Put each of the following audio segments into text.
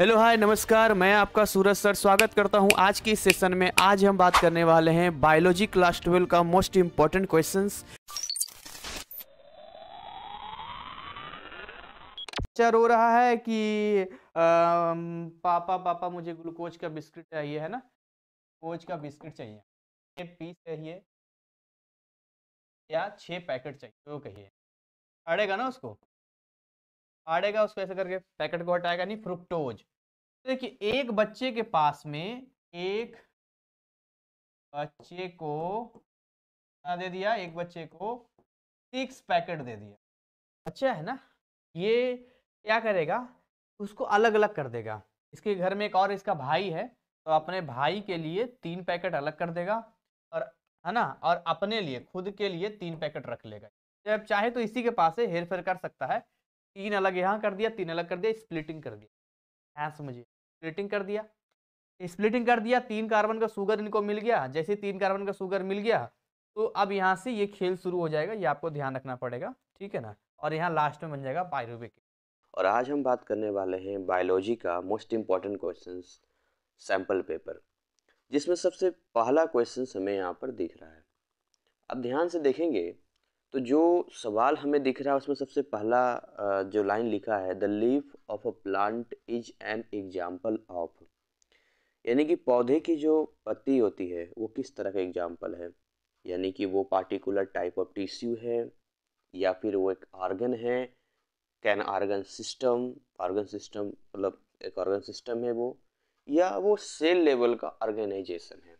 hello hi नमस्कार मैं आपका सूरज सर स्वागत करता हूं आज के सेशन में आज हम बात करने वाले हैं बायोलॉजी क्लास ट्वेल्व का मोस्ट इम्पोर्टेंट क्वेश्चंस चर हो रहा है कि आ, पापा पापा मुझे ग्लूकोज का बिस्किट चाहिए है ना ग्लूकोज का बिस्किट चाहिए छः पीस चाहिए या छः पैकेट चाहिए वो कहिए अड़ेगा ना उसको फाड़ेगा उसको ऐसे करके पैकेट को हटाएगा नहीं फ्रुक्टोज तो देखिए एक बच्चे के पास में एक बच्चे को दे दिया एक बच्चे को सिक्स पैकेट दे दिया अच्छा है ना ये क्या करेगा उसको अलग अलग कर देगा इसके घर में एक और इसका भाई है तो अपने भाई के लिए तीन पैकेट अलग कर देगा और है ना और अपने लिए खुद के लिए तीन पैकेट रख लेगा जब चाहे तो इसी के पास से हेर कर सकता है तीन अलग यहाँ कर दिया तीन अलग कर दिया स्प्लिटिंग कर दिया यहाँ समझिए स्प्लिटिंग कर दिया स्प्लिटिंग कर दिया तीन कार्बन का शुगर इनको मिल गया जैसे तीन कार्बन का शुगर मिल गया तो अब यहाँ से ये खेल शुरू हो जाएगा ये आपको ध्यान रखना पड़ेगा ठीक है ना और यहाँ लास्ट में बन जाएगा बायोबिक और आज हम बात करने वाले हैं बायोलॉजी का most important question sample paper जिसमें सबसे पहला क्वेश्चन हमें यहाँ पर दिख रहा है अब ध्यान से देखेंगे तो जो सवाल हमें दिख रहा है उसमें सबसे पहला जो लाइन लिखा है the leaf of a plant is an example of यानी कि पौधे की जो पत्ती होती है वो किस तरह का एग्जाम्पल है यानी कि वो पार्टिकुलर टाइप ऑफ टिश्यू है या फिर वो एक आर्गन है कैन आर्गन सिस्टम आर्गन सिस्टम मतलब एक ऑर्गन सिस्टम है वो या वो सेल लेवल का ऑर्गेनाइजेशन है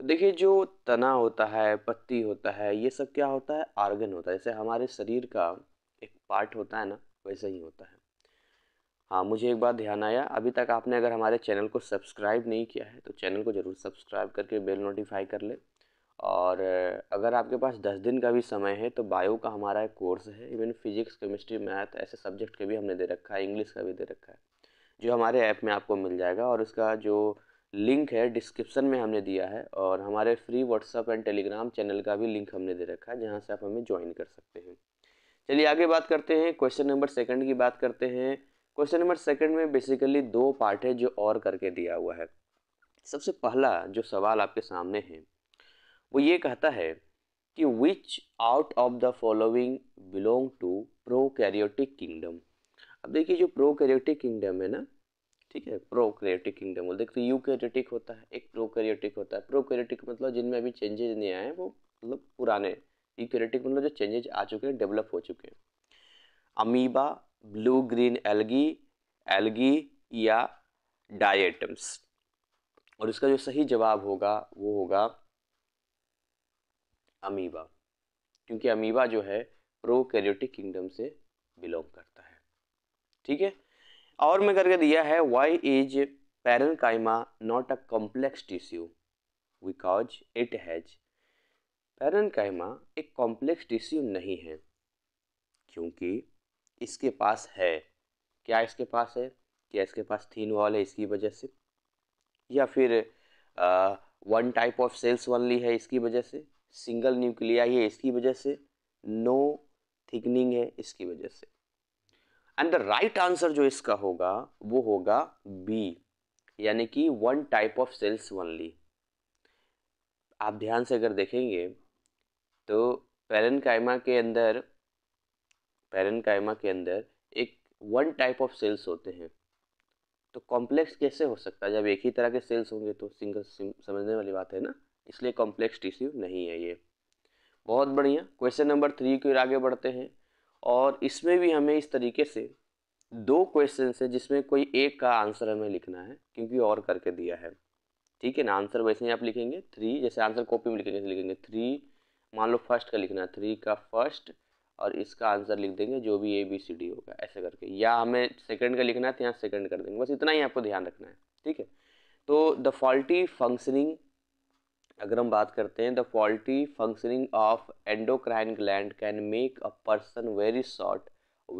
तो देखिए जो तना होता है पत्ती होता है ये सब क्या होता है आर्गन होता है जैसे हमारे शरीर का एक पार्ट होता है ना वैसा ही होता है हाँ मुझे एक बात ध्यान आया अभी तक आपने अगर हमारे चैनल को सब्सक्राइब नहीं किया है तो चैनल को ज़रूर सब्सक्राइब करके बेल नोटिफाई कर ले और अगर आपके पास दस दिन का भी समय है तो बायो का हमारा एक कोर्स है इवन फिजिक्स केमिस्ट्री मैथ ऐसे सब्जेक्ट के भी हमने दे रखा है इंग्लिश का भी दे रखा है जो हमारे ऐप में आपको मिल जाएगा और उसका जो लिंक है डिस्क्रिप्शन में हमने दिया है और हमारे free WhatsApp and Telegram channel का भी लिंक हमने दे रखा है जहाँ से आप हमें ज्वाइन कर सकते हैं चलिए आगे बात करते हैं क्वेश्चन नंबर सेकंड की बात करते हैं क्वेश्चन नंबर सेकंड में बेसिकली दो पार्ट है जो और करके दिया हुआ है सबसे पहला जो सवाल आपके सामने है वो ये कहता है कि which out of the following belong to prokaryotic kingdom अब देखिए जो प्रो कैरियोटिक किंगडम है ना ठीक है प्रोकैरियोटिक किंगडम बोलते तो यूकैरियोटिक होता है एक प्रोकैरियोटिक होता है प्रोकैरियोटिक मतलब जिनमें अभी चेंजेज नहीं आए हैं वो मतलब पुराने यूकैरियोटिक मतलब जो चेंजेज आ चुके हैं डेवलप हो चुके हैं amoeba blue green algae algae या डाइटम्स और इसका जो सही जवाब होगा वो होगा अमीबा क्योंकि अमीबा जो है प्रोकैरियोटिक किंगडम से बिलोंग करता है ठीक है और में करके दिया है why is chyma not a complex tissue because it has chyma एक कॉम्प्लेक्स टिश्यू नहीं है क्योंकि इसके पास है क्या इसके पास है क्या इसके पास थीन वॉल है इसकी वजह से या फिर one type of cells only है इसकी वजह से सिंगल न्यूक्लिया है इसकी वजह से नो थिकनिंग है इसकी वजह से एंड द राइट आंसर जो इसका होगा वो होगा बी यानी कि one type of cells only आप ध्यान से अगर देखेंगे तो पेरन कायमा के अंदर कायमा के अंदर एक वन टाइप ऑफ सेल्स होते हैं तो कॉम्प्लेक्स कैसे हो सकता है जब एक ही तरह के सेल्स होंगे तो सिंगल समझने वाली बात है ना इसलिए कॉम्प्लेक्स टिश्यू नहीं है ये बहुत बढ़िया क्वेश्चन नंबर थ्री की ओर आगे बढ़ते हैं और इसमें भी हमें इस तरीके से दो क्वेश्चन है जिसमें कोई एक का आंसर हमें लिखना है क्योंकि और करके दिया है ठीक है ना आंसर वैसे ही आप लिखेंगे थ्री जैसे आंसर कॉपी में लिखेंगे लिखेंगे थ्री मान लो फर्स्ट का लिखना है थ्री का फर्स्ट और इसका आंसर लिख देंगे जो भी ए बी सी डी होगा ऐसे करके या हमें सेकंड का लिखना है तो यहाँ सेकंड कर देंगे बस इतना ही आपको ध्यान रखना है ठीक है तो द फॉल्टी फंक्शनिंग अगर हम बात करते हैं the faulty functioning of endocrine gland can make a person very short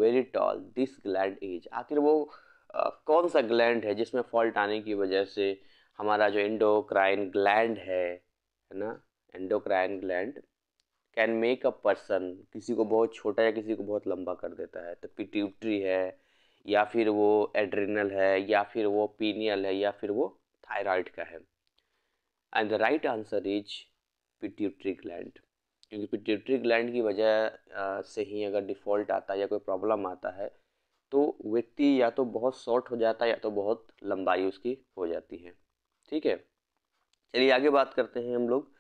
very tall this gland is आखिर वो आ, कौन सा ग्लैंड है जिसमें फॉल्ट आने की वजह से हमारा जो एंडोक्राइन ग्लैंड है है ना endocrine gland can make a person किसी को बहुत छोटा या किसी को बहुत लंबा कर देता है तो पिट्यूटरी है या फिर वो एड्रिनल है या फिर वो पीनियल है या फिर वो थायराइड का है and the right answer is pituitary gland क्योंकि पिट्यूट्री ग्लैंड की वजह से ही अगर डिफ़ॉल्ट आता है या कोई प्रॉब्लम आता है तो व्यक्ति या तो बहुत शॉर्ट हो जाता है या तो बहुत लंबाई उसकी हो जाती है ठीक है चलिए आगे बात करते हैं हम लोग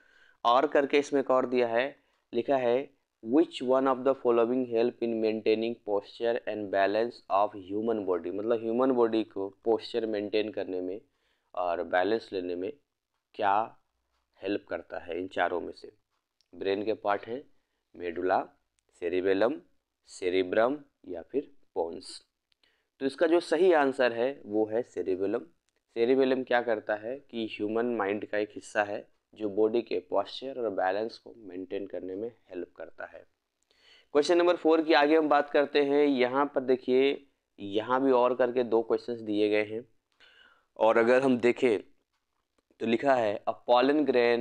और करके इसमें एक और दिया है लिखा है which one of the following help in maintaining posture and balance of human body मतलब ह्यूमन बॉडी को पोस्चर मेंटेन करने में और बैलेंस लेने में क्या हेल्प करता है इन चारों में से ब्रेन के पार्ट हैं मेडुला सेरिबेलम सेरिब्रम या फिर पोन्स तो इसका जो सही आंसर है वो है सेरिबेलम सेरिबेलम क्या करता है कि ह्यूमन माइंड का एक हिस्सा है जो बॉडी के पॉस्चर और बैलेंस को मेंटेन करने में हेल्प करता है क्वेश्चन नंबर फोर की आगे हम बात करते हैं यहाँ पर देखिए यहाँ भी और करके दो क्वेश्चंस दिए गए हैं और अगर हम देखें तो लिखा है a pollen grain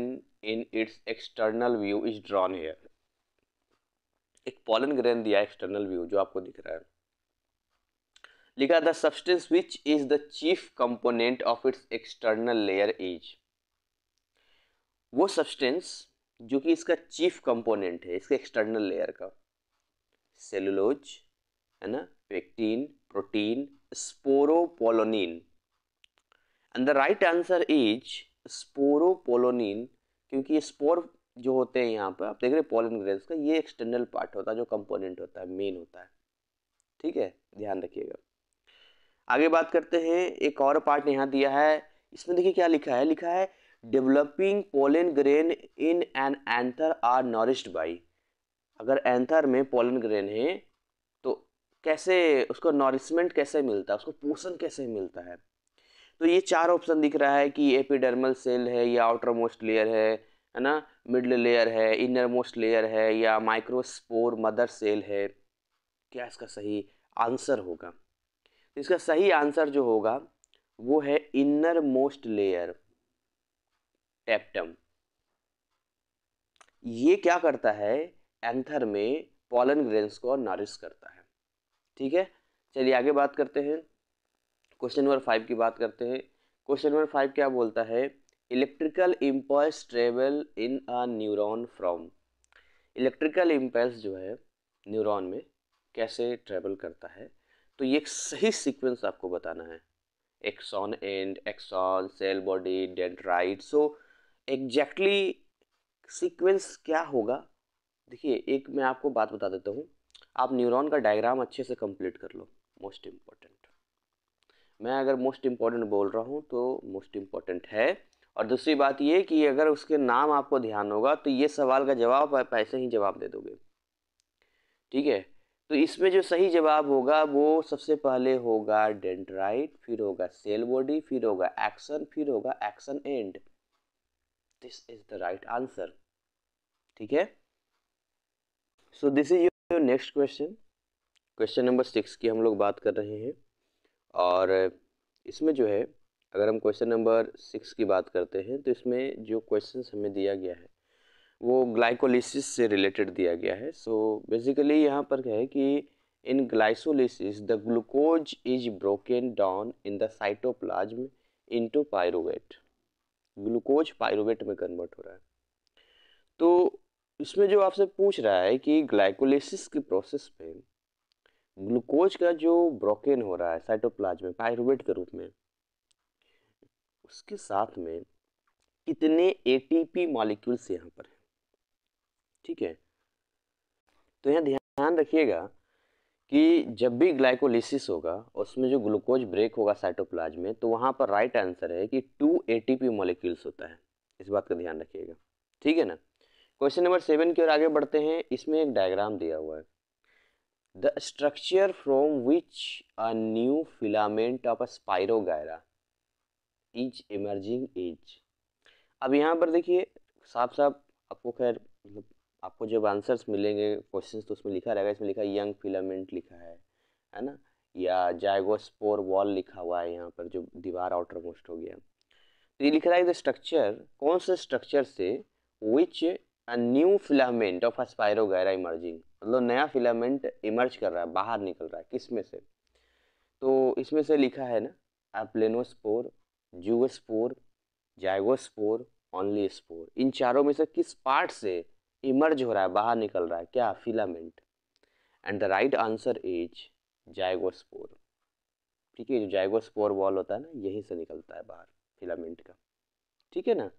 in its external view is drawn here एक पॉलन ग्रेन दिया एक्सटर्नल व्यू जो आपको दिख रहा है लिखा the substance which is the chief component of its external layer is वो सब्सटेंस जो कि इसका चीफ कंपोनेंट है इसके एक्सटर्नल लेयर का सेलुलोज है ना pectin protein sporopollenin and the right answer is sporopollenin क्योंकि ये स्पोर जो होते हैं यहाँ पर आप देख रहे हैं पोलन ग्रेन्स का ये एक्सटर्नल पार्ट होता है जो कंपोनेंट होता है मेन होता है ठीक है ध्यान रखिएगा आगे बात करते हैं एक और पार्ट यहाँ दिया है इसमें देखिए क्या लिखा है लिखा है developing pollen grain in an anther are nourished by अगर एंथर में पोलन ग्रेन है तो कैसे उसको नॉरिशमेंट कैसे मिलता है उसको पोषण कैसे मिलता है तो ये चार ऑप्शन दिख रहा है कि एपिडर्मल सेल है या आउटर मोस्ट लेयर है है ना मिडल लेयर है इनर मोस्ट लेयर है या माइक्रोस्पोर मदर सेल है क्या इसका सही आंसर होगा तो इसका सही आंसर जो होगा वो है इनर मोस्ट लेयर एप्टम ये क्या करता है एंथर में पॉलन ग्रेन्स को नारिश करता है ठीक है चलिए आगे बात करते हैं क्वेश्चन नंबर फाइव की बात करते हैं क्वेश्चन नंबर फाइव क्या बोलता है electrical impulse travel in a neuron from electrical impulse जो है न्यूरॉन में कैसे ट्रेवल करता है तो ये एक सही सीक्वेंस आपको बताना है axon and axon cell body dendrite so exactly sequence क्या होगा देखिए एक मैं आपको बात बता देता हूँ आप न्यूरॉन का डायग्राम अच्छे से कंप्लीट कर लो मोस्ट इम्पॉर्टेंट मैं अगर मोस्ट इम्पॉर्टेंट बोल रहा हूँ तो मोस्ट इम्पॉर्टेंट है और दूसरी बात ये कि अगर उसके नाम आपको ध्यान होगा तो ये सवाल का जवाब आप ऐसे ही जवाब दे दोगे ठीक है तो इसमें जो सही जवाब होगा वो सबसे पहले होगा डेंड्राइट फिर होगा सेल बॉडी फिर होगा एक्शन फिर होगा action and this is the right answer ठीक है so this is your next question question number six की हम लोग बात कर रहे हैं और इसमें जो है अगर हम क्वेश्चन नंबर सिक्स की बात करते हैं तो इसमें जो क्वेश्चन हमें दिया गया है वो ग्लाइकोलिसिस से रिलेटेड दिया गया है सो बेसिकली यहाँ पर क्या है कि in glycolysis the glucose is broken down in the cytoplasm into pyruvate glucose pyruvate में कन्वर्ट हो रहा है तो इसमें जो आपसे पूछ रहा है कि ग्लाइकोलिसिस की प्रोसेस में ग्लूकोज का जो ब्रोकेन हो रहा है साइटोप्लाज्म में पायरुवेट के रूप में उसके साथ में कितने एटीपी मॉलिक्यूल्स यहाँ पर हैं ठीक है तो यहाँ ध्यान रखिएगा कि जब भी ग्लाइकोलिसिस होगा उसमें जो ग्लूकोज ब्रेक होगा साइटोप्लाज में तो वहाँ पर राइट आंसर है कि टू एटीपी मॉलिक्यूल्स होता है इस बात का ध्यान रखिएगा ठीक है ना क्वेश्चन नंबर सेवन की ओर आगे बढ़ते हैं इसमें एक डायग्राम दिया हुआ है the structure from which a new filament of a spirogyra is emerging is अब यहाँ पर देखिए साफ साफ आपको खैर मतलब आपको जब आंसर्स मिलेंगे क्वेश्चन तो उसमें लिखा रहेगा इसमें लिखा है यंग फिलामेंट लिखा है है ना या जायगोस्पोर वॉल लिखा हुआ है यहाँ पर जो दीवार आउटर मोस्ट हो गया तो ये लिख रहा है द स्ट्रक्चर कौन से स्ट्रक्चर से which a new filament of spirogyra emerging मतलब नया फिलामेंट इमर्ज कर रहा है बाहर निकल रहा है किस में से तो इसमें से लिखा है ना aplanospore zoospore zygospore only spore इन चारों में से किस पार्ट से इमर्ज हो रहा है बाहर निकल रहा है क्या filament and the right answer is zygospore ठीक है जो जाइगोस्पोर वॉल होता है ना यहीं से निकलता है बाहर फिलामेंट का ठीक है ना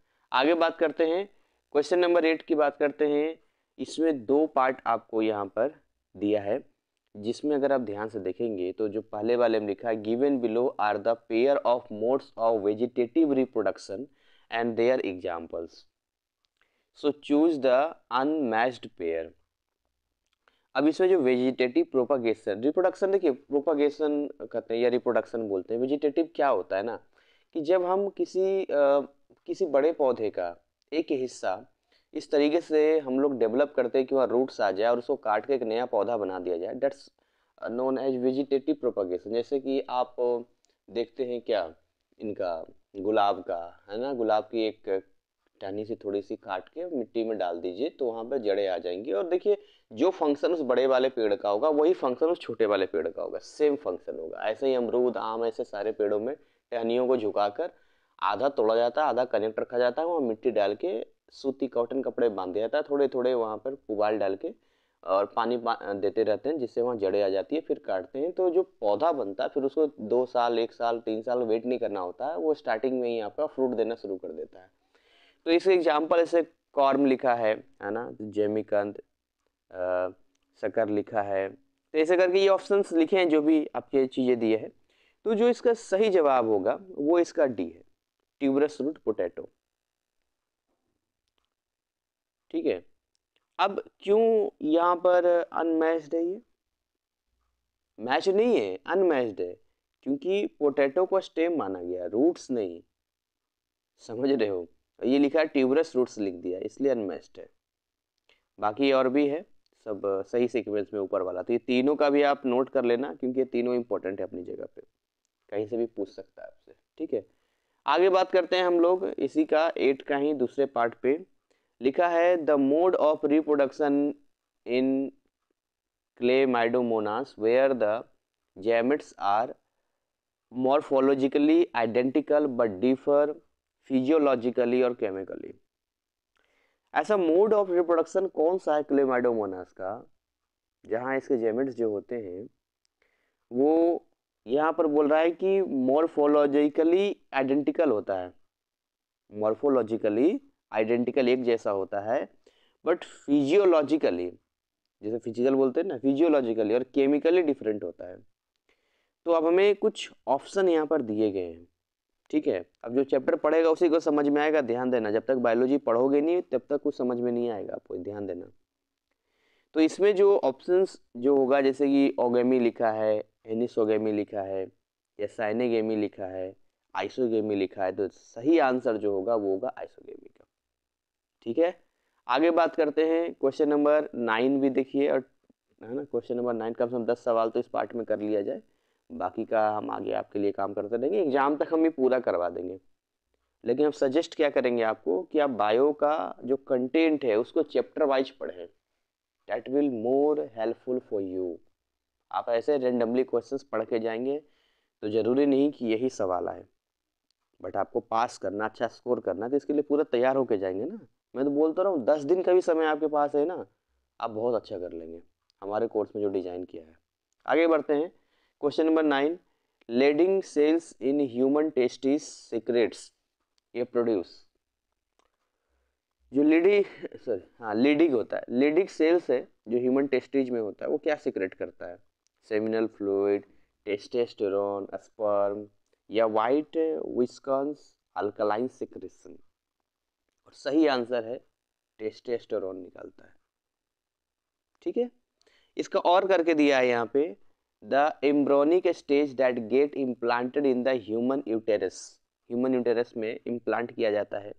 आगे बात करते हैं क्वेश्चन नंबर एट की बात करते हैं इसमें दो पार्ट आपको यहाँ पर दिया है जिसमें अगर आप ध्यान से देखेंगे तो जो पहले वाले में लिखा है given below are the pair of modes of vegetative reproduction and their examples so choose the unmatched pair अब इसमें जो वेजिटेटिव प्रोपागेशन रिप्रोडक्शन देखिए प्रोपागेशन कहते हैं या रिप्रोडक्शन बोलते हैं वेजिटेटिव क्या होता है ना कि जब हम किसी आ, किसी बड़े पौधे का एक हिस्सा इस तरीके से हम लोग डेवलप करते हैं कि वहाँ रूट्स आ जाए और उसको काट के एक नया पौधा बना दिया जाए that's known as vegetative propagation जैसे कि आप देखते हैं क्या इनका गुलाब का है ना गुलाब की एक टहनी से थोड़ी सी काट के मिट्टी में डाल दीजिए तो वहाँ पर जड़ें आ जाएंगी और देखिए जो फंक्शन उस बड़े वाले पेड़ का होगा वही फंक्शन उस छोटे वाले पेड़ का होगा सेम फंक्शन होगा ऐसे ही अमरूद आम ऐसे सारे पेड़ों में टहनियों को झुकाकर आधा तोड़ा जाता है आधा कनेक्ट रखा जाता है वहाँ मिट्टी डाल के सूती कॉटन कपड़े बांध दिया जाता है थोड़े थोड़े वहाँ पर पुबाल डाल के और पानी देते रहते हैं जिससे वहाँ जड़ें आ जाती है फिर काटते हैं तो जो पौधा बनता है फिर उसको दो साल एक साल तीन साल वेट नहीं करना होता है वो स्टार्टिंग में ही आपका फ्रूट देना शुरू कर देता है तो इसे एग्जाम्पल ऐसे कॉर्म लिखा है है ना जेमिकंद शकर लिखा है तो ऐसे करके ये ऑप्शन लिखे हैं जो भी आपके चीज़ें दिए हैं तो जो इसका सही जवाब होगा वो इसका डी है ट्यूबरस रूट पोटैटो ठीक है अब क्यों यहाँ पर अनमैच्ड है ये मैच नहीं है अनमैच्ड है क्योंकि पोटैटो को स्टेम माना गया रूट्स नहीं समझ रहे हो ये लिखा है ट्यूबरस रूट्स लिख दिया इसलिए अनमैच्ड है बाकी और भी है सब सही सीक्वेंस में ऊपर वाला तो ये तीनों का भी आप नोट कर लेना क्योंकि ये तीनों इंपॉर्टेंट है अपनी जगह पे कहीं से भी पूछ सकता है आपसे ठीक है आगे बात करते हैं हम लोग इसी का एट का ही दूसरे पार्ट पे लिखा है the mode of reproduction in Chlamydomonas where the gametes are morphologically identical but differ physiologically और केमिकली ऐसा मोड ऑफ रिप्रोडक्शन कौन सा है क्लेमाइडोमोनास का जहाँ इसके जेमिट्स जो होते हैं वो यहाँ पर बोल रहा है कि मॉर्फोलॉजिकली आइडेंटिकल होता है मॉर्फोलॉजिकली आइडेंटिकल एक जैसा होता है बट फिजियोलॉजिकली जैसे फिजिकल बोलते हैं ना फिजियोलॉजिकली और केमिकली डिफरेंट होता है तो अब हमें कुछ ऑप्शन यहाँ पर दिए गए हैं ठीक है अब जो चैप्टर पढ़ेगा उसी को समझ में आएगा ध्यान देना जब तक बायोलॉजी पढ़ोगे नहीं तब तक कुछ समझ में नहीं आएगा आपको ध्यान देना तो इसमें जो ऑप्शंस जो होगा जैसे कि ओगेमी लिखा है एनिसोगेमी लिखा है या साइनेगेमी लिखा है आइसोगेमी लिखा है तो सही आंसर जो होगा वो होगा आइसोगेमी का ठीक है आगे बात करते हैं क्वेश्चन नंबर नाइन भी देखिए और है ना क्वेश्चन नंबर नाइन कम से कम दस सवाल तो इस पार्ट में कर लिया जाए बाकी का हम आगे आपके लिए काम करते रहेंगे एग्जाम तक हम ये पूरा करवा देंगे लेकिन हम सजेस्ट क्या करेंगे आपको कि आप बायो का जो कंटेंट है उसको चैप्टर वाइज पढ़ें that will more helpful for you आप ऐसे रेंडमली क्वेश्चंस पढ़ के जाएंगे तो ज़रूरी नहीं कि यही सवाल आए बट आपको पास करना अच्छा स्कोर करना तो इसके लिए पूरा तैयार होके जाएंगे ना मैं तो बोलता रहा हूँ दस दिन का भी समय आपके पास है ना आप बहुत अच्छा कर लेंगे हमारे कोर्स में जो डिज़ाइन किया है आगे बढ़ते हैं question number nine Leydig cells in human testes secretes ये प्रोड्यूस जो लीडी सॉरी हाँ लीडिंग होता है लीडिंग सेल्स है जो ह्यूमन टेस्टीज में होता है वो क्या सीक्रेट करता है सेमिनल फ्लूड टेस्टेस्टेरोन स्पर्म या वाइट विस्कॉन्स अल्कलाइन सिक्रेशन और सही आंसर है टेस्टेस्टोरॉन निकलता है ठीक है इसका और करके दिया है यहाँ पे the embryonic stage that get implanted in the human uterus human uterus में इम्प्लांट किया जाता है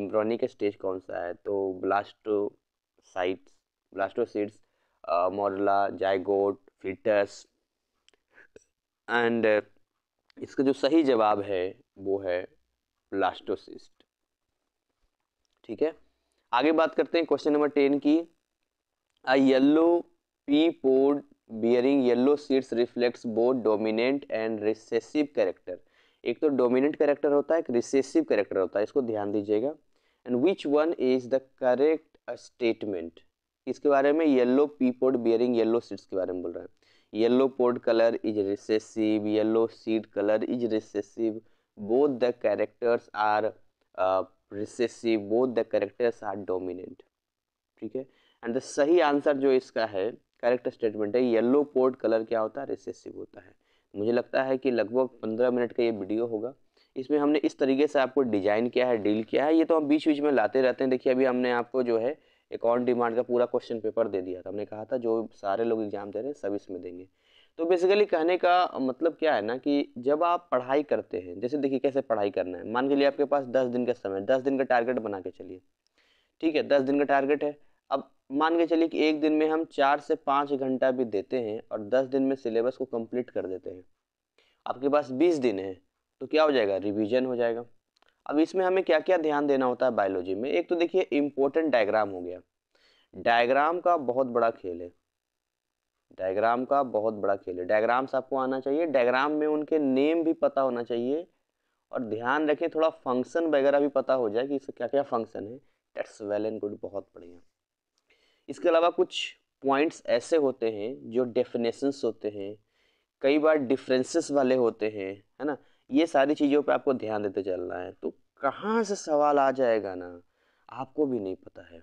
इम्ब्रोनिक स्टेज कौन सा है तो blastocysts blastocysts morula zygote foetus and इसका जो सही जवाब है वो है ब्लास्टोसिस्ट ठीक है आगे बात करते हैं क्वेश्चन नंबर टेन की a yellow pea pod bearing yellow seeds reflects both dominant and recessive character एक तो डोमिनेंट कैरेक्टर होता है एक रिसेसिव कैरेक्टर होता है इसको ध्यान दीजिएगा and which one is the correct statement इसके बारे में yellow pea pod bearing yellow seeds के बारे में बोल रहे हैं yellow pod colour is recessive yellow seed colour is recessive both the characters are recessive both the characters are dominant ठीक है एंड द सही आंसर जो इसका है करेक्ट स्टेटमेंट है येलो पोर्ट कलर क्या होता है रिसेसिव होता है मुझे लगता है कि लगभग पंद्रह मिनट का ये वीडियो होगा इसमें हमने इस तरीके से आपको डिजाइन किया है डील किया है ये तो हम बीच बीच में लाते रहते हैं देखिए अभी हमने आपको जो है एक ऑन डिमांड का पूरा क्वेश्चन पेपर दे दिया था हमने कहा था जो सारे लोग एग्जाम दे रहे हैं सब इसमें देंगे तो बेसिकली कहने का मतलब क्या है ना कि जब आप पढ़ाई करते हैं जैसे देखिए कैसे पढ़ाई करना है मान के लिए आपके पास दस दिन का समय दस दिन का टारगेट बना के चलिए ठीक है दस दिन का टारगेट है अब मान के चलिए कि एक दिन में हम चार से पाँच घंटा भी देते हैं और दस दिन में सिलेबस को कंप्लीट कर देते हैं आपके पास बीस दिन है तो क्या हो जाएगा रिविजन हो जाएगा अब इसमें हमें क्या क्या ध्यान देना होता है बायोलॉजी में एक तो देखिए इम्पोर्टेंट डायग्राम हो गया डायग्राम का बहुत बड़ा खेल है डायग्राम का बहुत बड़ा खेल है डायग्राम्स आपको आना चाहिए डायग्राम में उनके नेम भी पता होना चाहिए और ध्यान रखें थोड़ा फंक्शन वगैरह भी पता हो जाए कि इसका क्या क्या फंक्शन है डेट्स वेल एंड गुड बहुत बढ़िया इसके अलावा कुछ पॉइंट्स ऐसे होते हैं जो डेफिनेशंस होते हैं कई बार डिफरेंसेस वाले होते हैं है ना ये सारी चीज़ों पर आपको ध्यान देते चलना है तो कहाँ से सवाल आ जाएगा ना आपको भी नहीं पता है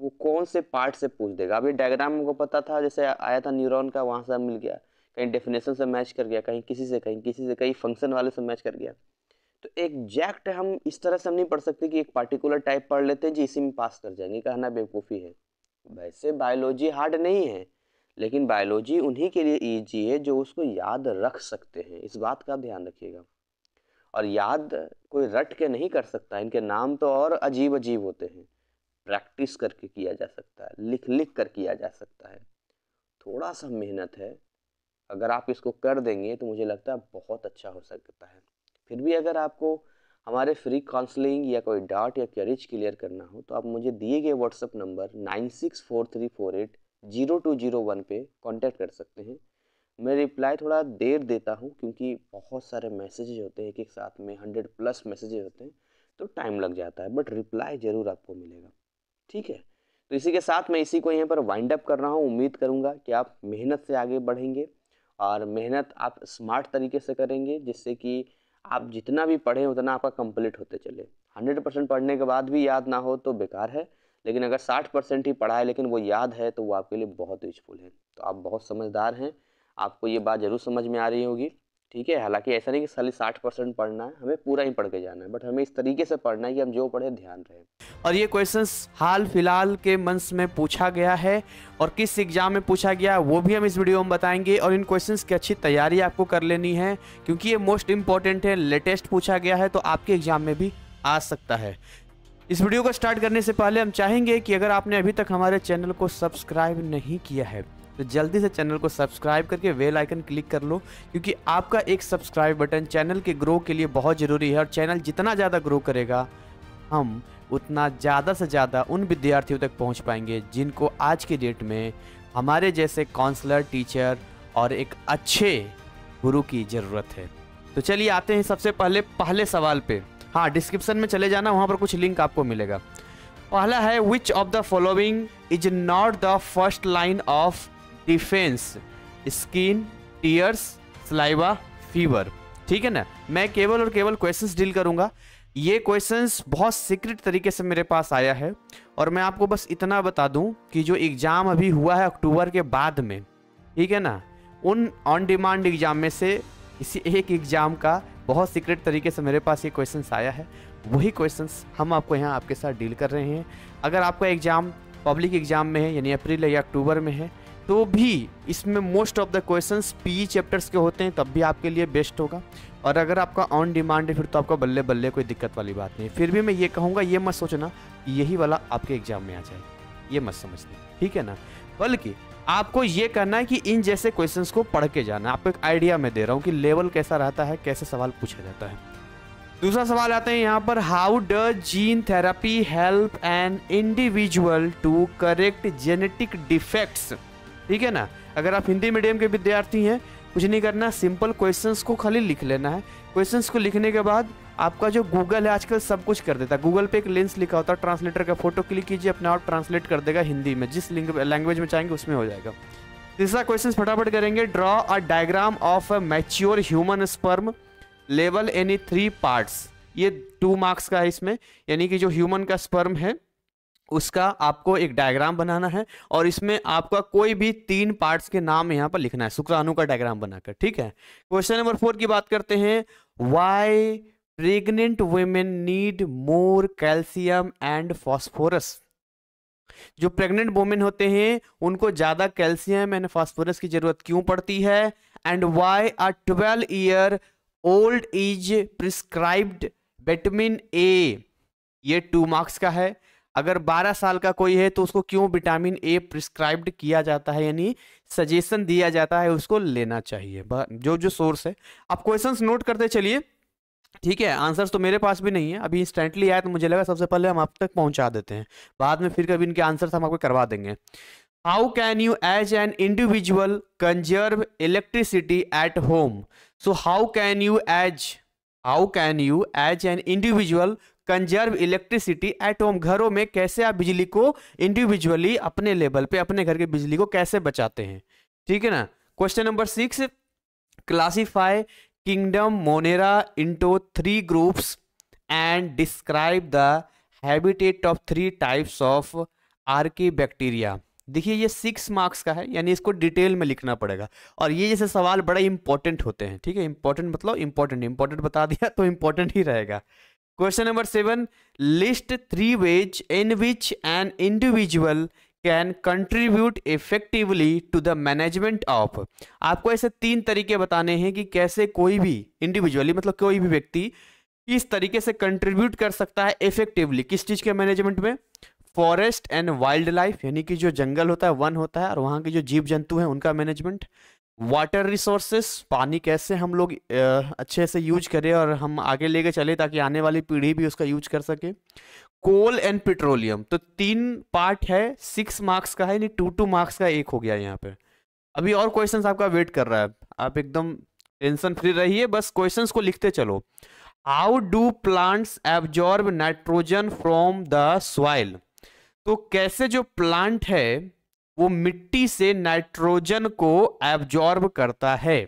वो कौन से पार्ट से पूछ देगा अभी डायग्राम हमको पता था जैसे आया था न्यूरॉन का वहाँ से मिल गया कहीं डेफिनेशन से मैच कर गया कहीं किसी से कहीं किसी से कहीं फंक्शन वाले से मैच कर गया तो एग्जैक्ट हम इस तरह से हम नहीं पढ़ सकते कि एक पार्टिकुलर टाइप पढ़ लेते हैं जी इसी में पास कर जाएंगे कहना बेवकूफ़ी है वैसे बायोलॉजी हार्ड नहीं है लेकिन बायोलॉजी उन्हीं के लिए ईजी है जो उसको याद रख सकते हैं इस बात का ध्यान रखिएगा और याद कोई रट के नहीं कर सकता इनके नाम तो और अजीब अजीब होते हैं प्रैक्टिस करके किया जा सकता है लिख लिख कर किया जा सकता है थोड़ा सा मेहनत है अगर आप इसको कर देंगे तो मुझे लगता है बहुत अच्छा हो सकता है फिर भी अगर आपको हमारे फ्री काउंसलिंग या कोई डाउट या क्वेरीज क्लियर करना हो तो आप मुझे दिए गए WhatsApp number nine six four three four eight zero two zero one पर कॉन्टैक्ट कर सकते हैं मैं रिप्लाई थोड़ा देर देता हूँ क्योंकि बहुत सारे मैसेजेज होते हैं एक एक साथ में हंड्रेड प्लस मैसेजेज होते हैं तो टाइम लग जाता है बट रिप्लाई ज़रूर आपको मिलेगा ठीक है तो इसी के साथ मैं इसी को यहाँ पर वाइंड अप कर रहा हूँ उम्मीद करूँगा कि आप मेहनत से आगे बढ़ेंगे और मेहनत आप स्मार्ट तरीके से करेंगे जिससे कि आप जितना भी पढ़ें उतना आपका कंप्लीट होते चले हंड्रेड परसेंट पढ़ने के बाद भी याद ना हो तो बेकार है लेकिन अगर साठ परसेंट ही पढ़ा है लेकिन वो याद है तो वो आपके लिए बहुत यूजफुल है तो आप बहुत समझदार हैं आपको ये बात ज़रूर समझ में आ रही होगी ठीक है हालांकि ऐसा नहीं कि साली साठ परसेंट पढ़ना है हमें पूरा ही पढ़ के जाना है बट हमें इस तरीके से पढ़ना है कि हम जो पढ़े ध्यान रहे और ये क्वेश्चन हाल फिलहाल के मंथ्स में पूछा गया है और किस एग्जाम में पूछा गया वो भी हम इस वीडियो में बताएंगे और इन क्वेश्चन की अच्छी तैयारी आपको कर लेनी है क्योंकि ये मोस्ट इंपॉर्टेंट है लेटेस्ट पूछा गया है तो आपके एग्जाम में भी आ सकता है इस वीडियो को स्टार्ट करने से पहले हम चाहेंगे कि अगर आपने अभी तक हमारे चैनल को सब्सक्राइब नहीं किया है तो जल्दी से चैनल को सब्सक्राइब करके वेल आइकन क्लिक कर लो क्योंकि आपका एक सब्सक्राइब बटन चैनल के ग्रो के लिए बहुत ज़रूरी है और चैनल जितना ज़्यादा ग्रो करेगा हम उतना ज़्यादा से ज़्यादा उन विद्यार्थियों तक पहुँच पाएंगे जिनको आज के डेट में हमारे जैसे काउंसलर टीचर और एक अच्छे गुरु की ज़रूरत है तो चलिए आते हैं सबसे पहले पहले सवाल पे हाँ डिस्क्रिप्शन में चले जाना वहाँ पर कुछ लिंक आपको मिलेगा पहला है which of the following is not the first line of defence skin tears saliva fever ठीक है ना मैं केवल और केवल क्वेश्चंस डील करूंगा ये क्वेश्चंस बहुत सीक्रेट तरीके से मेरे पास आया है और मैं आपको बस इतना बता दूं कि जो एग्ज़ाम अभी हुआ है अक्टूबर के बाद में ठीक है ना उन ऑन डिमांड एग्ज़ाम में से इसी एक एग्ज़ाम का बहुत सीक्रेट तरीके से मेरे पास ये क्वेश्चंस आया है वही क्वेश्चंस हम आपको यहाँ आपके साथ डील कर रहे हैं अगर आपका एग्ज़ाम पब्लिक एग्ज़ाम में है यानी अप्रैल या अक्टूबर में है तो भी इसमें मोस्ट ऑफ द क्वेश्चन पी चैप्टर्स के होते हैं तब भी आपके लिए बेस्ट होगा और अगर आपका ऑन डिमांड है फिर तो आपका बल्ले बल्ले कोई दिक्कत वाली बात नहीं फिर भी मैं ये कहूँगा ये मत सोचना यही वाला आपके एग्जाम में आ जाए ये मत समझना ठीक है ना बल्कि आपको ये करना है कि इन जैसे क्वेश्चंस को पढ़ के जाना आपको एक आइडिया मैं दे रहा हूँ कि लेवल कैसा रहता है कैसे सवाल पूछा जाता है दूसरा सवाल आता है यहाँ पर how does gene therapy help an individual to correct genetic defects ठीक है ना अगर आप हिंदी मीडियम के विद्यार्थी हैं कुछ नहीं करना सिंपल क्वेश्चंस को खाली लिख लेना है क्वेश्चंस को लिखने के बाद आपका जो गूगल है आजकल सब कुछ कर देता है गूगल पे एक लेंस लिखा होता है ट्रांसलेटर का फोटो क्लिक कीजिए अपने आप ट्रांसलेट कर देगा हिंदी में जिस लैंग्वेज में चाहेंगे उसमें हो जाएगा तीसरा क्वेश्चन फटाफट करेंगे draw a diagram of a mature human sperm लेवल एनी थ्री पार्ट्स ये टू मार्क्स का है इसमें यानी कि जो ह्यूमन का स्पर्म है उसका आपको एक डायग्राम बनाना है और इसमें आपका कोई भी तीन पार्ट्स के नाम यहाँ पर लिखना है शुक्राणु का डायग्राम बनाकर ठीक है क्वेश्चन नंबर फोर की बात करते हैं why pregnant women need more calcium and phosphorus जो प्रेग्नेंट वुमेन होते हैं उनको ज़्यादा कैल्शियम एंड फॉस्फोरस की ज़रूरत क्यों पड़ती है and why are twelve year old is prescribed vitamin A ये टू मार्क्स का है अगर 12 साल का कोई है तो उसको क्यों विटामिन ए प्रिस्क्राइब्ड किया जाता है यानी सजेशन दिया जाता है उसको लेना चाहिए जो जो सोर्स है आप क्वेश्चंस नोट करते चलिए ठीक है आंसर्स तो मेरे पास भी नहीं है अभी इंस्टेंटली आया तो मुझे लगा सबसे पहले हम आप तक पहुंचा देते हैं बाद में फिर कभी इनके आंसर्स हम आपको करवा देंगे how can you as an individual conserve electricity at home so how can you as how can you as an individual conserve electricity at home घरों में कैसे आप बिजली को इंडिविजुअली अपने लेवल पे अपने घर के बिजली को कैसे बचाते हैं ठीक है ना question number six classify kingdom Monera into three groups and describe the habitat of three types of archaebacteria देखिए ये सिक्स मार्क्स का है यानी इसको डिटेल में लिखना पड़ेगा और ये जैसे सवाल बड़े इंपॉर्टेंट होते हैं ठीक है इंपॉर्टेंट मतलब इंपॉर्टेंट इंपॉर्टेंट बता दिया तो इंपॉर्टेंट ही रहेगा question number seven list three ways in which an individual can contribute effectively to the management of आपको ऐसे तीन तरीके बताने हैं कि कैसे कोई भी इंडिविजुअली मतलब कोई भी व्यक्ति किस तरीके से कंट्रीब्यूट कर सकता है इफेक्टिवली किस चीज़ के मैनेजमेंट में फॉरेस्ट एंड वाइल्ड लाइफ यानी कि जो जंगल होता है वन होता है और वहाँ के जो जीव जंतु हैं उनका मैनेजमेंट वाटर रिसोर्सेस पानी कैसे हम लोग अच्छे से यूज करें और हम आगे लेके चले ताकि आने वाली पीढ़ी भी उसका यूज कर सके कोल एंड पेट्रोलियम तो तीन पार्ट है सिक्स मार्क्स का है यानी टू टू मार्क्स का एक हो गया यहाँ पे अभी और क्वेश्चंस आपका वेट कर रहा है आप एकदम टेंशन फ्री रहिए बस क्वेश्चंस को लिखते चलो how do plants absorb nitrogen from the soil तो कैसे जो प्लांट है वो मिट्टी से नाइट्रोजन को एब्जॉर्ब करता है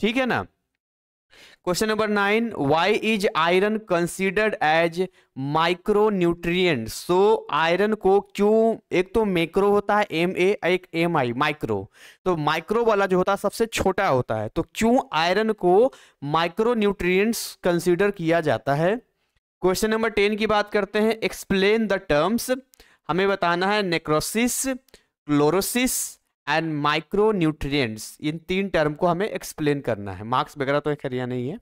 ठीक है ना question number nine why is iron considered as micronutrient so iron को क्यों एक तो मैक्रो होता है एम ए एक एम आई माइक्रो तो माइक्रो वाला जो होता है सबसे छोटा होता है तो क्यों आयरन को माइक्रो न्यूट्रिएंट्स कंसीडर किया जाता है क्वेश्चन नंबर टेन की बात करते हैं एक्सप्लेन द टर्म्स हमें बताना है necrosis chlorosis and micronutrients इन तीन टर्म को हमें एक्सप्लेन करना है मार्क्स वगैरह तो खरिया नहीं है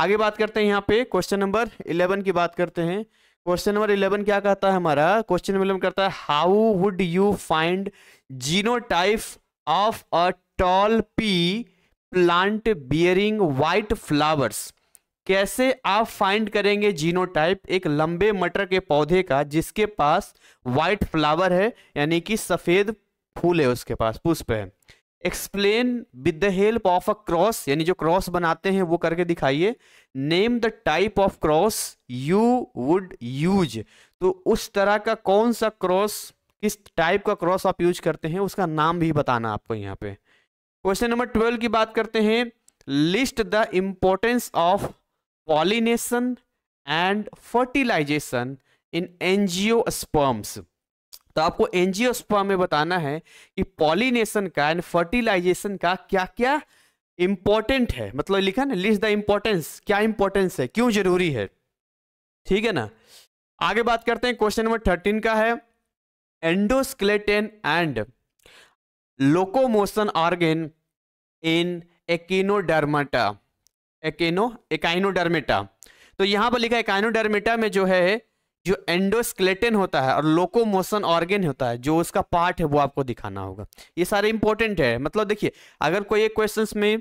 आगे बात करते हैं यहाँ पे क्वेश्चन नंबर इलेवन की बात करते हैं क्वेश्चन नंबर इलेवन क्या कहता है हमारा क्वेश्चन नंबर इलेवन करता है how would you find genotype of a tall pea plant bearing white flowers कैसे आप फाइंड करेंगे जीनोटाइप एक लंबे मटर के पौधे का जिसके पास वाइट फ्लावर है यानी कि सफ़ेद फूल है उसके पास पुष्प है explain with the help of a cross यानी जो क्रॉस बनाते हैं वो करके दिखाइए name the type of cross you would use तो उस तरह का कौन सा क्रॉस किस टाइप का क्रॉस आप यूज करते हैं उसका नाम भी बताना आपको यहाँ पे क्वेश्चन नंबर ट्वेल्व की बात करते हैं list the importance of pollination and fertilisation in sperms तो आपको स्पर्म में बताना है कि पॉलिनेशन का एंड फर्टिलाइजेशन का क्या क्या इंपॉर्टेंट है मतलब लिखा ना लिस्ट द इंपॉर्टेंस क्या इंपॉर्टेंस है क्यों जरूरी है ठीक है ना आगे बात करते हैं क्वेश्चन नंबर थर्टीन का है endoskeleton and locomotion organ in Echinodermata एकेनो एकाइनोडर्मेटा तो यहाँ पर लिखा है एकाइनोडर्मेटा में जो है जो एंडोस्केलेटन होता है और लोकोमोशन ऑर्गेन होता है जो उसका पार्ट है वो आपको दिखाना होगा ये सारे इंपॉर्टेंट है मतलब देखिए अगर कोई एक क्वेश्चन में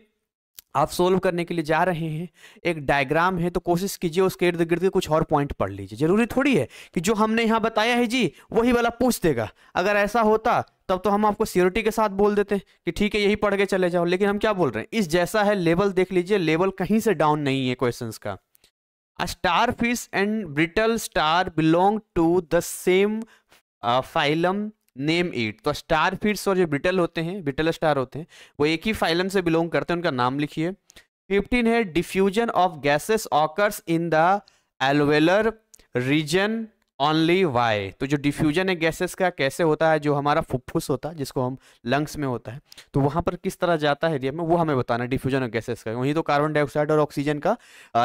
आप सोल्व करने के लिए जा रहे हैं एक डायग्राम है तो कोशिश कीजिए उसके इर्द गिर्द के कुछ और पॉइंट पढ़ लीजिए जरूरी थोड़ी है कि जो हमने यहाँ बताया है जी वही वाला पूछ देगा अगर ऐसा होता तब तो हम आपको सियोरिटी के साथ बोल देते हैं कि ठीक है यही पढ़ के चले जाओ लेकिन हम क्या बोल रहे हैं इस जैसा है लेवल देख लीजिए लेवल कहीं से डाउन नहीं है क्वेश्चन का starfish and brittle star belong to the same phylum name it तो स्टार फिश और जो ब्रिटल होते हैं ब्रिटल स्टार होते हैं वो एक ही फाइलम से बिलोंग करते हैं उनका नाम लिखिए फिफ्टीन है diffusion of gases occurs in the alveolar region only why तो जो डिफ्यूजन है गैसेस का कैसे होता है जो हमारा फुफ्फुस होता है जिसको हम लंग्स में होता है तो वहाँ पर किस तरह जाता है एरिया में वो हमें बताना है डिफ्यूजन ऑफ गैसेस का वहीं तो कार्बन डाइऑक्साइड और ऑक्सीजन का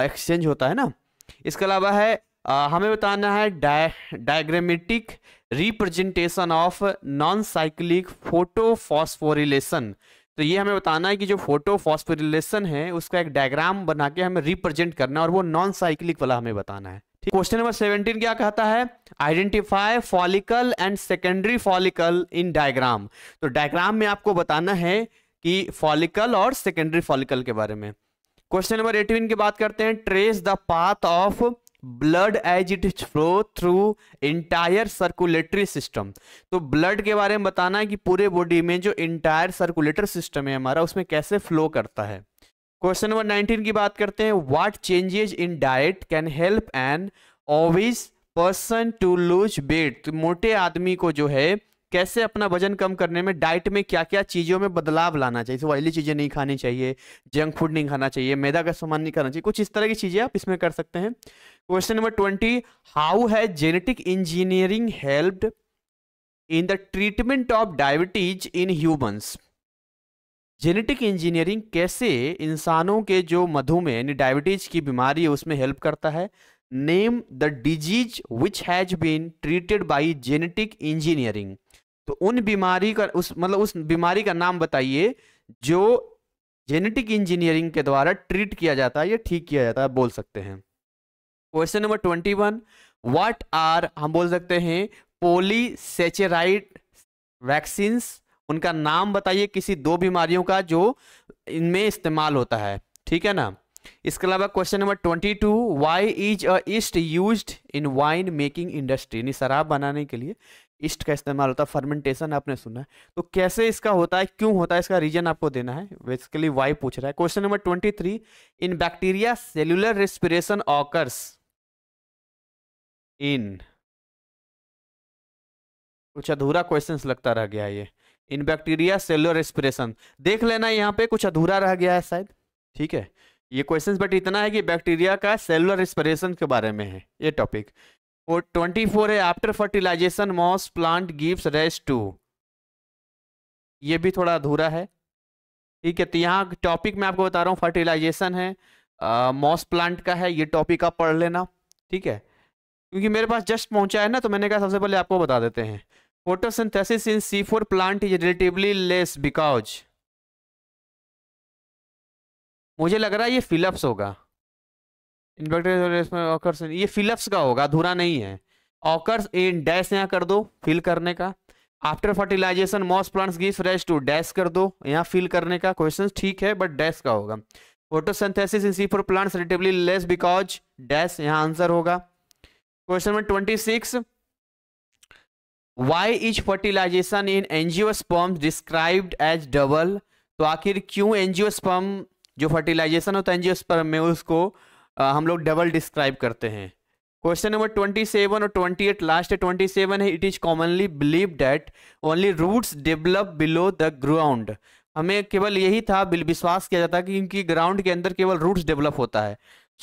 एक्सचेंज होता है ना इसके अलावा है आ, हमें बताना है diagrammatic representation of non cyclic photophosphorylation तो ये हमें बताना है कि जो फोटोफॉस्फोरिलेशन है उसका एक डायग्राम बना के हमें रिप्रेजेंट करना है और वो नॉन साइक्लिक वाला हमें बताना है क्वेश्चन नंबर सेवनटीन क्या कहता है identify follicle and secondary follicle in diagram तो डायग्राम में आपको बताना है कि फॉलिकल और सेकेंडरी फॉलिकल के बारे में क्वेश्चन नंबर एटीन की बात करते हैं trace the path of blood as it is flow through entire circulatory system तो ब्लड के बारे में बताना है कि पूरे बॉडी में जो इंटायर सर्कुलेटरी सिस्टम है हमारा उसमें कैसे फ्लो करता है क्वेश्चन नंबर 19 की बात करते हैं what changes in diet can help an obese person to lose weight मोटे आदमी को जो है कैसे अपना वजन कम करने में डाइट में क्या क्या चीज़ों में बदलाव लाना चाहिए तो ऑयली चीज़ें नहीं खानी चाहिए जंक फूड नहीं खाना चाहिए मैदा का सामान नहीं खाना चाहिए कुछ इस तरह की चीज़ें आप इसमें कर सकते हैं क्वेश्चन नंबर ट्वेंटी हाउ है genetic engineering helped in the treatment of diabetes in humans genetic engineering कैसे इंसानों के जो मधुमेह यानी डायबिटीज की बीमारी है उसमें हेल्प करता है name the disease which has been treated by genetic engineering तो उन बीमारी का उस मतलब उस बीमारी का नाम बताइए जो जेनेटिक इंजीनियरिंग के द्वारा ट्रीट किया जाता है या ठीक किया जाता है बोल सकते हैं question number twenty one what are हम बोल सकते हैं पोलीसेचेराइड वैक्सीन्स उनका नाम बताइए किसी दो बीमारियों का जो इनमें इस्तेमाल होता है ठीक है ना इसके अलावा question number twenty two why is a yeast use in wine making industry यानी शराब बनाने के लिए ईस्ट का इस्तेमाल होता है फर्मेंटेशन आपने सुना है तो कैसे इसका होता है क्यों होता है इसका रीजन आपको देना है बेसिकली वाई पूछ रहा है question number twenty three in bacteria cellular respiration occurs in कुछ अधूरा क्वेश्चन लगता रह गया ये इन बैक्टीरिया सेलुलर रेस्पिरेशन देख लेना यहाँ पे कुछ अधूरा रह गया है शायद ठीक है ये क्वेश्चन बट इतना है कि बैक्टीरिया का सेलुलर रेस्पिरेशन के बारे में है ये टॉपिक और ट्वेंटी फोर है after fertilisation moss plant gives rest to ये भी थोड़ा अधूरा है ठीक है तो यहाँ टॉपिक मैं आपको बता रहा हूँ फर्टिलाइजेशन है मॉस प्लांट का है ये टॉपिक आप पढ़ लेना ठीक है क्योंकि मेरे पास जस्ट पहुंचा है ना तो मैंने कहा सबसे पहले आपको बता देते हैं photosynthesis in C4 plant is relatively less because मुझे लग रहा है ये फिलप्स होगा ऑकर्स ये फिलप्स का होगा अधूरा नहीं है ऑकर्स इन डैश यहाँ कर दो फिल करने का after fertilisation moss plants give fresh to dash कर दो यहाँ फिल करने का क्वेश्चन ठीक है बट डैश का होगा photosynthesis in C four plants relatively less because dash यहाँ आंसर होगा question number twenty six why is fertilisation in sperm described as double तो आखिर क्यों स्पर्म जो फर्टिलाइजेशन होता है एनजियोस्पर्म में उसको आ, हम लोग डबल डिस्क्राइब करते हैं क्वेश्चन नंबर ट्वेंटी सेवन और ट्वेंटी एट लास्ट है ट्वेंटी सेवन है it is commonly believe that only roots develop below the ground हमें केवल यही था विश्वास किया जाता कि ग्राउंड के अंदर केवल रूट्स डेवलप होता है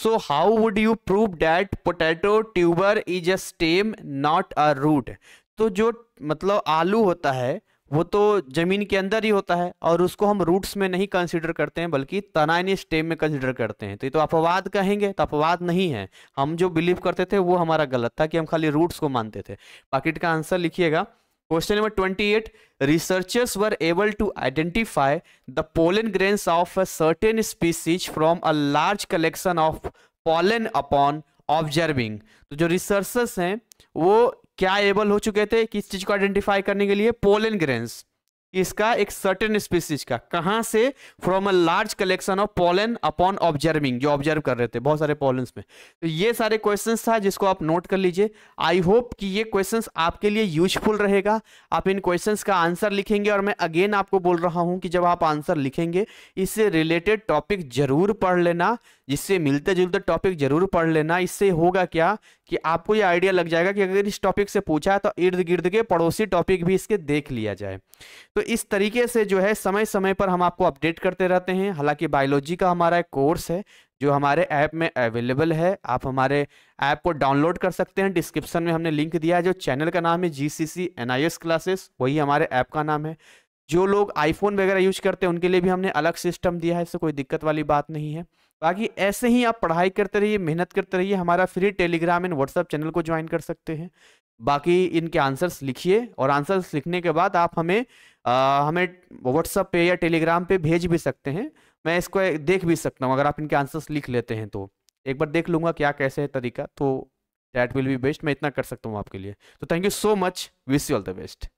so how would you prove that potato tuber is a stem not a root तो जो मतलब आलू होता है वो तो ज़मीन के अंदर ही होता है और उसको हम रूट्स में नहीं कंसिडर करते हैं बल्कि तनाइन स्टेम में कंसिडर करते हैं तो ये तो अपवाद कहेंगे तो अपवाद नहीं है हम जो बिलीव करते थे वो हमारा गलत था कि हम खाली रूट्स को मानते थे पाकिट का आंसर लिखिएगा question number twenty eight researchers were able to identify the pollen grains of a certain species from a large collection of pollen upon observing तो जो रिसर्चर्स हैं वो क्या एबल हो चुके थे किस चीज को आइडेंटिफाई करने के लिए पोलन ग्रेन्स इसका एक सर्टेन स्पीसीज का कहां से from a large collection of pollen upon observing जो ऑब्जर्व कर रहे थे बहुत सारे पॉलन्स में तो ये सारे क्वेश्चंस था जिसको आप नोट कर लीजिए आई होप कि ये क्वेश्चंस आपके लिए यूजफुल रहेगा आप इन क्वेश्चंस का आंसर लिखेंगे और मैं अगेन आपको बोल रहा हूँ कि जब आप आंसर लिखेंगे इससे रिलेटेड टॉपिक जरूर पढ़ लेना जिससे मिलते जुलते टॉपिक जरूर पढ़ लेना इससे होगा क्या कि आपको ये आइडिया लग जाएगा कि अगर इस टॉपिक से पूछा है तो इर्द गिर्द के पड़ोसी टॉपिक भी इसके देख लिया जाए तो इस तरीके से जो है समय समय पर हम आपको अपडेट करते रहते हैं हालांकि बायोलॉजी का हमारा एक कोर्स है जो हमारे ऐप में अवेलेबल है आप हमारे ऐप को डाउनलोड कर सकते हैं डिस्क्रिप्शन में हमने लिंक दिया है जो चैनल का नाम है G C C N I S classes वही हमारे ऐप का नाम है जो लोग आईफोन वगैरह यूज करते हैं उनके लिए भी हमने अलग सिस्टम दिया है इससे कोई दिक्कत वाली बात नहीं है बाकी ऐसे ही आप पढ़ाई करते रहिए मेहनत करते रहिए हमारा free Telegram and WhatsApp channel को ज्वाइन कर सकते हैं बाकी इनके आंसर्स लिखिए और आंसर्स लिखने के बाद आप हमें आ, हमें व्हाट्सएप पे या टेलीग्राम पे भेज भी सकते हैं मैं इसको देख भी सकता हूँ अगर आप इनके आंसर्स लिख लेते हैं तो एक बार देख लूँगा क्या कैसे है तरीका तो दैट विल बी बेस्ट मैं इतना कर सकता हूँ आपके लिए तो thank you so much wish you all the best